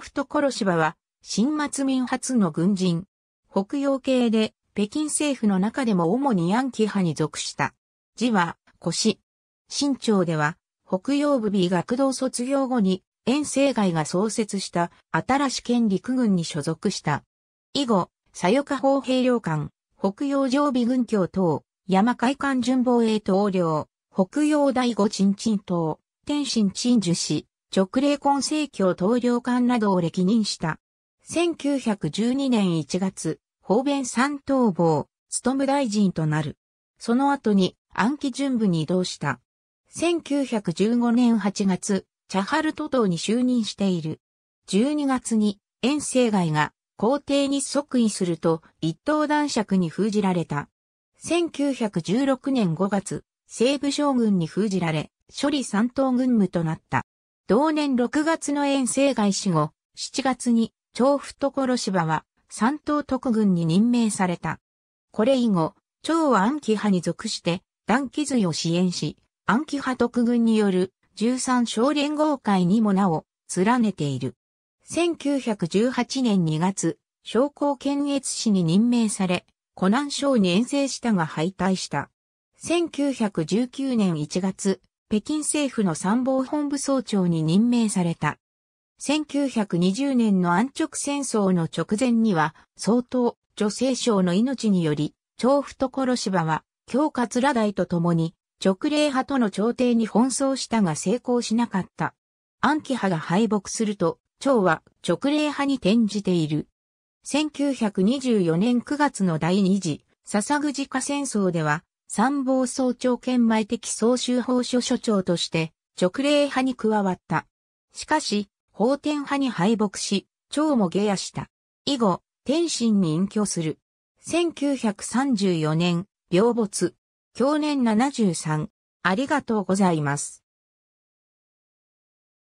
布と殺し場は、新末民初の軍人。北洋系で、北京政府の中でも主にヤンキー派に属した。字は、腰。新朝では、北洋部 B 学童卒業後に、遠征外が創設した新し県陸軍に所属した。以後、左翼下砲兵領館、北洋常備軍協等、山海艦巡防衛統領、北洋第五鎮鎮東、天津鎮樹氏、直霊根正教統領官などを歴任した。1912年1月、方弁三等坊、務大臣となる。その後に暗記準部に移動した。1915年8月、チャハル都党に就任している。12月に、遠征外が皇帝に即位すると一等男爵に封じられた。1916年5月、西部将軍に封じられ、処理三等軍務となった。同年6月の遠征外死後、7月に、長府所芝は、三島特軍に任命された。これ以後、長は暗記派に属して、断記髄を支援し、暗記派特軍による13小連合会にもなお、連ねている。1918年2月、商工検閲士に任命され、湖南省に遠征したが敗退した。1919年1月、北京政府の参謀本部総長に任命された。1920年の安直戦争の直前には、総統、女性省の命により、長懐芝は、京桂大と共に、直令派との調停に奔走したが成功しなかった。安徽派が敗北すると、長は直令派に転じている。1924年9月の第二次、笹口家戦争では、参謀総長兼前的総集法所所長として、勅令派に加わった。しかし、法天派に敗北し、長も下野した。以後、天津に隠居する。1934年、病没。去年73。ありがとうございます。